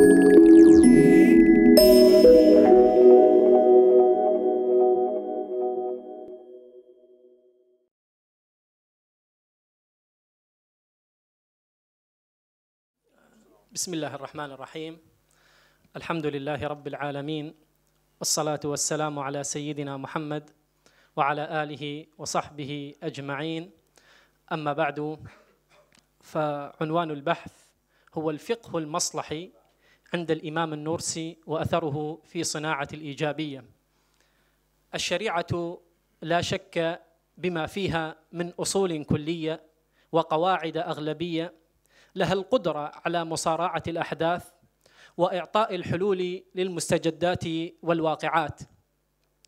بسم الله الرحمن الرحيم الحمد لله رب العالمين والصلاة والسلام على سيدنا محمد وعلى آله وصحبه أجمعين أما بعد فعنوان البحث هو الفقه المصلحي عند الإمام النورسي وأثره في صناعة الإيجابية الشريعة لا شك بما فيها من أصول كلية وقواعد أغلبية لها القدرة على مصارعة الأحداث وإعطاء الحلول للمستجدات والواقعات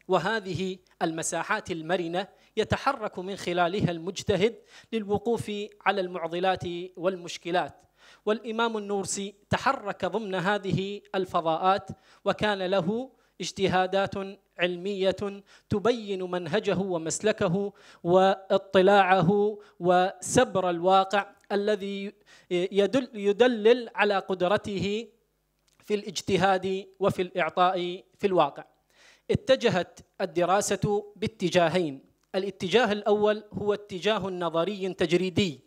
وهذه المساحات المرنة يتحرك من خلالها المجتهد للوقوف على المعضلات والمشكلات والإمام النورسي تحرك ضمن هذه الفضاءات وكان له اجتهادات علمية تبين منهجه ومسلكه واطلاعه وسبر الواقع الذي يدل يدلل على قدرته في الاجتهاد وفي الإعطاء في الواقع اتجهت الدراسة باتجاهين الاتجاه الأول هو اتجاه نظري تجريدي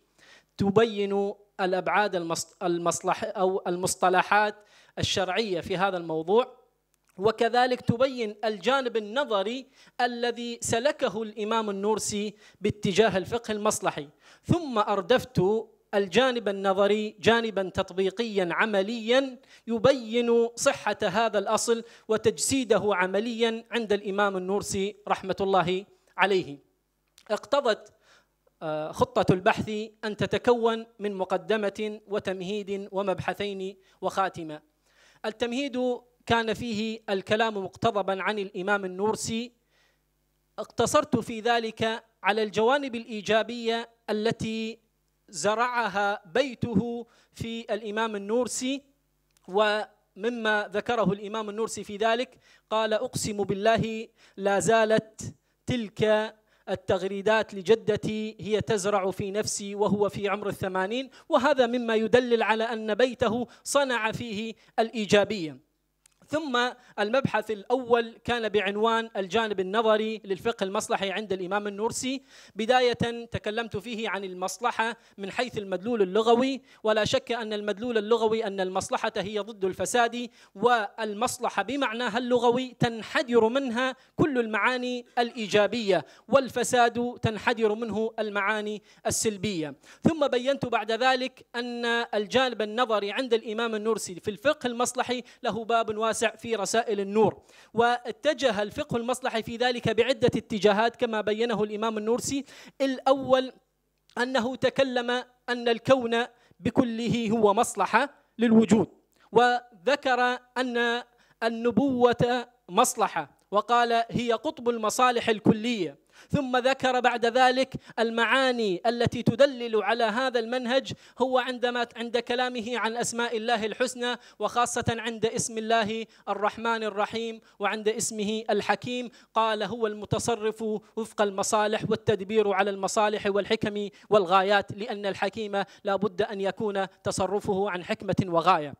تبين الابعاد المصلح او المصطلحات الشرعيه في هذا الموضوع وكذلك تبين الجانب النظري الذي سلكه الامام النورسي باتجاه الفقه المصلحي ثم اردفت الجانب النظري جانبا تطبيقيا عمليا يبين صحه هذا الاصل وتجسيده عمليا عند الامام النورسي رحمه الله عليه اقتضت آه، خطة البحث أن تتكون من مقدمة وتمهيد ومبحثين وخاتمة التمهيد كان فيه الكلام مقتضبا عن الإمام النورسي اقتصرت في ذلك على الجوانب الإيجابية التي زرعها بيته في الإمام النورسي ومما ذكره الإمام النورسي في ذلك قال أقسم بالله لا زالت تلك التغريدات لجدتي هي تزرع في نفسي وهو في عمر الثمانين وهذا مما يدلل على أن بيته صنع فيه الإيجابية ثم المبحث الأول كان بعنوان الجانب النظري للفقه المصلحي عند الإمام النورسي بداية تكلمت فيه عن المصلحة من حيث المدلول اللغوي ولا شك أن المدلول اللغوي أن المصلحة هي ضد الفساد والمصلحة بمعناها اللغوي تنحدر منها كل المعاني الإيجابية والفساد تنحدر منه المعاني السلبية ثم بينت بعد ذلك أن الجانب النظري عند الإمام النورسي في الفقه المصلحي له باب واسع الواسع في رسائل النور واتجه الفقه المصلحي في ذلك بعدة اتجاهات كما بينه الإمام النورسي الأول أنه تكلم أن الكون بكله هو مصلحة للوجود وذكر أن النبوة مصلحة وقال هي قطب المصالح الكلية ثم ذكر بعد ذلك المعاني التي تدلل على هذا المنهج هو عندما عند كلامه عن اسماء الله الحسنى وخاصه عند اسم الله الرحمن الرحيم وعند اسمه الحكيم قال هو المتصرف وفق المصالح والتدبير على المصالح والحكم والغايات لان الحكيم لا بد ان يكون تصرفه عن حكمه وغايه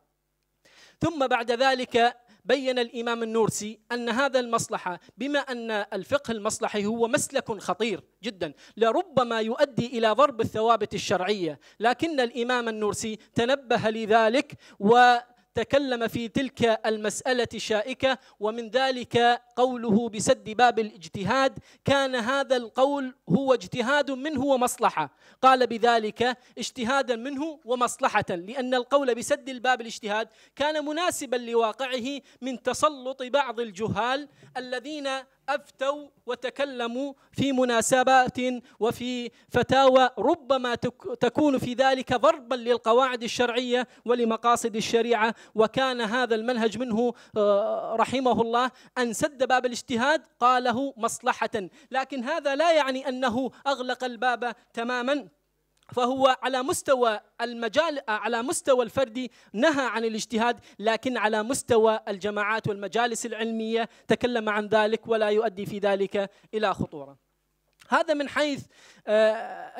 ثم بعد ذلك بين الإمام النورسي أن هذا المصلحة بما أن الفقه المصلحي هو مسلك خطير جدا لربما يؤدي إلى ضرب الثوابت الشرعية لكن الإمام النورسي تنبه لذلك و تكلم في تلك المسألة شائكة ومن ذلك قوله بسد باب الاجتهاد كان هذا القول هو اجتهاد منه ومصلحة قال بذلك اجتهادا منه ومصلحة لأن القول بسد الباب الاجتهاد كان مناسبا لواقعه من تسلط بعض الجهال الذين أفتوا وتكلموا في مناسبات وفي فتاوى ربما تكون في ذلك ضربا للقواعد الشرعية ولمقاصد الشريعة وكان هذا المنهج منه آه، رحمه الله أن سد باب الاجتهاد قاله مصلحة لكن هذا لا يعني أنه أغلق الباب تماما فهو على مستوى المجال آه، على مستوى الفردي نهى عن الاجتهاد لكن على مستوى الجماعات والمجالس العلميه تكلم عن ذلك ولا يؤدي في ذلك الى خطوره. هذا من حيث آه،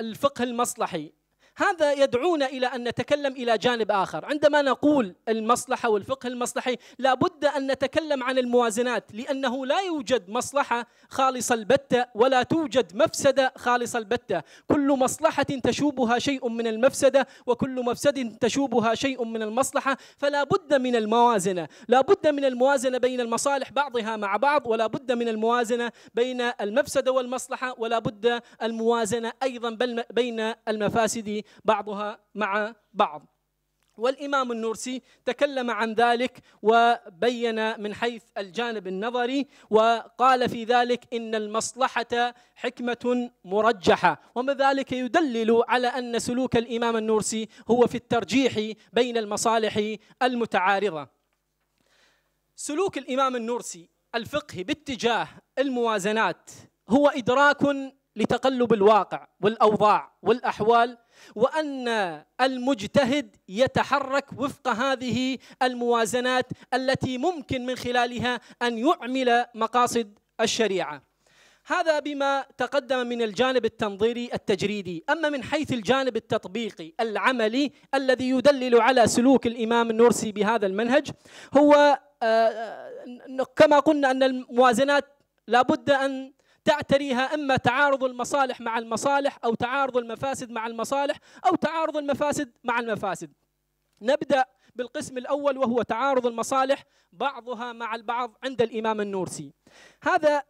الفقه المصلحي هذا يدعونا إلى أن نتكلم إلى جانب آخر عندما نقول المصلحة والفقه المصلحي لابد أن نتكلم عن الموازنات لأنه لا يوجد مصلحة خالصة البتة ولا توجد مفسدة خالصة البتة كل مصلحة تشوبها شيء من المفسدة وكل مفسد تشوبها شيء من المصلحة فلا بد من الموازنة لا بد من الموازنة بين المصالح بعضها مع بعض ولا بد من الموازنة بين المفسدة والمصلحة ولا بد الموازنة أيضا بين المفاسد بعضها مع بعض والإمام النورسي تكلم عن ذلك وبين من حيث الجانب النظري وقال في ذلك إن المصلحة حكمة مرجحة ومن ذلك يدلل على أن سلوك الإمام النورسي هو في الترجيح بين المصالح المتعارضة سلوك الإمام النورسي الفقهي باتجاه الموازنات هو إدراك لتقلب الواقع والأوضاع والأحوال وان المجتهد يتحرك وفق هذه الموازنات التي ممكن من خلالها ان يعمل مقاصد الشريعه. هذا بما تقدم من الجانب التنظيري التجريدي، اما من حيث الجانب التطبيقي العملي الذي يدلل على سلوك الامام النورسي بهذا المنهج هو آه، آه، كما قلنا ان الموازنات لابد ان تعتريها اما تعارض المصالح مع المصالح او تعارض المفاسد مع المصالح او تعارض المفاسد مع المفاسد. نبدا بالقسم الاول وهو تعارض المصالح بعضها مع البعض عند الامام النورسي. هذا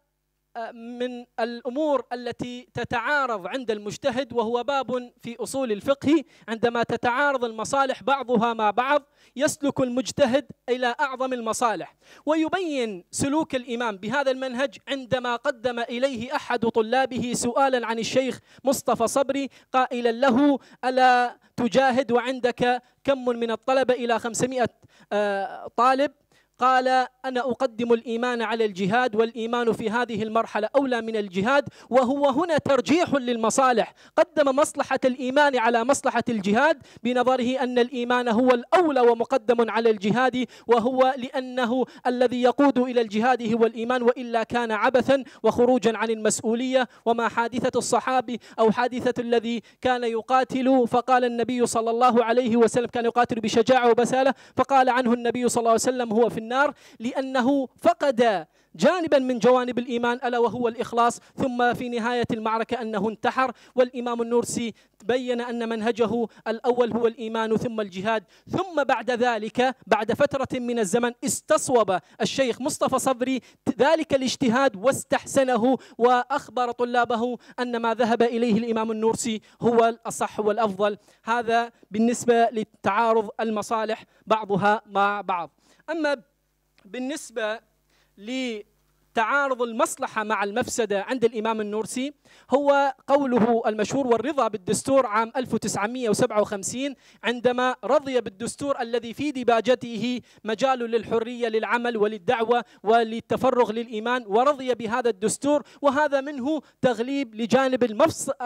من الامور التي تتعارض عند المجتهد وهو باب في اصول الفقه عندما تتعارض المصالح بعضها مع بعض يسلك المجتهد الى اعظم المصالح ويبين سلوك الامام بهذا المنهج عندما قدم اليه احد طلابه سؤالا عن الشيخ مصطفى صبري قائلا له الا تجاهد وعندك كم من الطلبه الى 500 آه، طالب قال أنا أقدم الإيمان على الجهاد والإيمان في هذه المرحلة أولى من الجهاد وهو هنا ترجيح للمصالح قدم مصلحة الإيمان على مصلحة الجهاد بنظره أن الإيمان هو الأولى ومقدم على الجهاد وهو لأنه الذي يقود إلى الجهاد هو الإيمان وإلا كان عبثا وخروجا عن المسؤولية وما حادثة الصحابي أو حادثة الذي كان يقاتل فقال النبي صلى الله عليه وسلم كان يقاتل بشجاعة وبسالة فقال عنه النبي صلى الله عليه وسلم هو في النار لأنه فقد جانبا من جوانب الإيمان ألا وهو الإخلاص ثم في نهاية المعركة أنه انتحر والإمام النورسي بين أن منهجه الأول هو الإيمان ثم الجهاد ثم بعد ذلك بعد فترة من الزمن استصوب الشيخ مصطفى صبري ذلك الاجتهاد واستحسنه وأخبر طلابه أن ما ذهب إليه الإمام النورسي هو الأصح والأفضل هذا بالنسبة لتعارض المصالح بعضها مع بعض أما بالنسبة لتعارض المصلحة مع المفسدة عند الإمام النورسي هو قوله المشهور والرضا بالدستور عام 1957 عندما رضي بالدستور الذي في دباجته مجال للحرية للعمل وللدعوة وللتفرغ للإيمان ورضي بهذا الدستور وهذا منه تغليب لجانب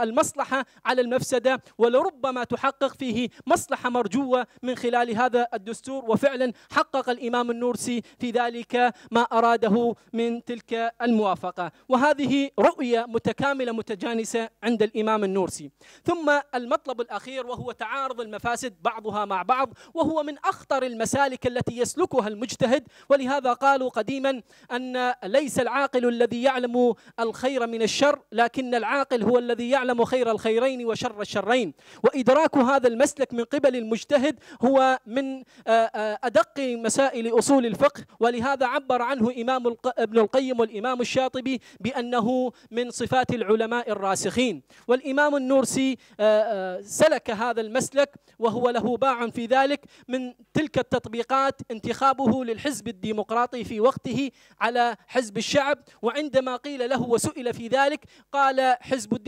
المصلحة على المفسدة ولربما تحقق فيه مصلحة مرجوة من خلال هذا الدستور وفعلا حقق الإمام النورسي في ذلك ما أراده من تلك الموافقة وهذه رؤية متكاملة متجانسة عند الإمام النورسي ثم المطلب الأخير وهو تعارض المفاسد بعضها مع بعض وهو من أخطر المسالك التي يسلكها المجتهد ولهذا قالوا قديما أن ليس العاقل الذي يعلم الخير من الشر لكن العاقل هو الذي يعلم خير الخيرين وشر الشرين وإدراك هذا المسلك من قبل المجتهد هو من آه، آه، أدق مسائل أصول الفقه ولهذا عبر عنه إمام ابن القيم والإمام الشاطبي بأنه من صفات العلماء العلماء الراسخين والإمام النورسي آه، آه، سلك هذا المسلك وهو له باع في ذلك من تلك التطبيقات انتخابه للحزب الديمقراطي في وقته على حزب الشعب وعندما قيل له وسئل في ذلك قال حزب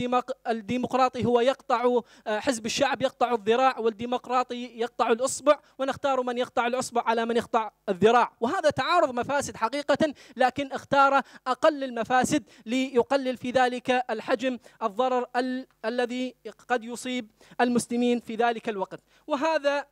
الديمقراطي هو يقطع آه، حزب الشعب يقطع الذراع والديمقراطي يقطع الأصبع ونختار من يقطع الأصبع على من يقطع الذراع وهذا تعارض مفاسد حقيقة لكن اختار أقل المفاسد ليقلل في ذلك الحزب حجم الضرر ال الذي قد يصيب المسلمين في ذلك الوقت وهذا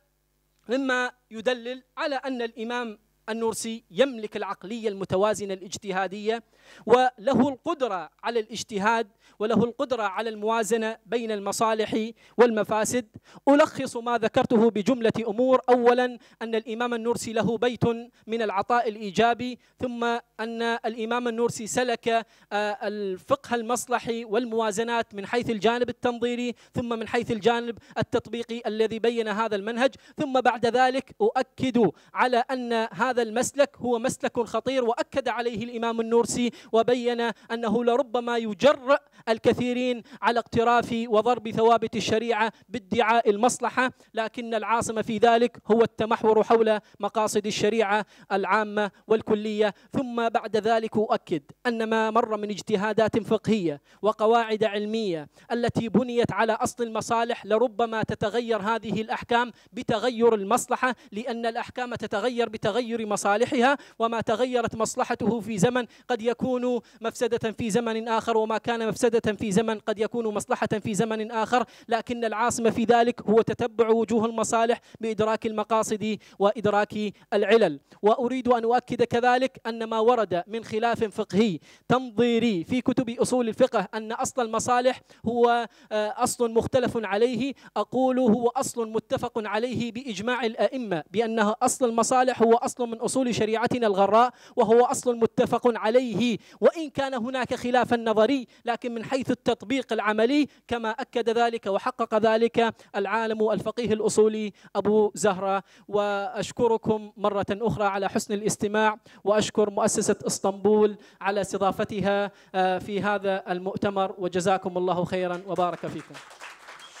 مما يدلل على أن الإمام النورسي يملك العقلية المتوازنة الاجتهادية وله القدرة على الاجتهاد وله القدرة على الموازنة بين المصالح والمفاسد ألخص ما ذكرته بجملة أمور أولا أن الإمام النورسي له بيت من العطاء الإيجابي ثم أن الإمام النورسي سلك آه، الفقه المصلحي والموازنات من حيث الجانب التنظيري ثم من حيث الجانب التطبيقي الذي بين هذا المنهج ثم بعد ذلك أؤكد على أن هذا هذا المسلك هو مسلك خطير واكد عليه الامام النورسي وبين انه لربما يجرأ الكثيرين على اقتراف وضرب ثوابت الشريعه بادعاء المصلحه لكن العاصمه في ذلك هو التمحور حول مقاصد الشريعه العامه والكليه ثم بعد ذلك اؤكد ان ما مر من اجتهادات فقهيه وقواعد علميه التي بنيت على اصل المصالح لربما تتغير هذه الاحكام بتغير المصلحه لان الاحكام تتغير بتغير مصالحها وما تغيرت مصلحته في زمن قد يكون مفسدة في زمن آخر وما كان مفسدة في زمن قد يكون مصلحة في زمن آخر لكن العاصمة في ذلك هو تتبع وجوه المصالح بإدراك المقاصد وإدراك العلل وأريد أن أؤكد كذلك أن ما ورد من خلاف فقهي تنظيري في كتب أصول الفقه أن أصل المصالح هو آه، أصل مختلف عليه أقول هو أصل متفق عليه بإجماع الأئمة بأنه أصل المصالح هو أصل من أصول شريعتنا الغراء وهو أصل متفق عليه وإن كان هناك خلاف نظري لكن من حيث التطبيق العملي كما أكد ذلك وحقق ذلك العالم الفقيه الأصولي أبو زهرة وأشكركم مرة أخرى على حسن الاستماع وأشكر مؤسسة اسطنبول على استضافتها آه، في هذا المؤتمر وجزاكم الله خيرا وبارك فيكم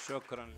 شكرا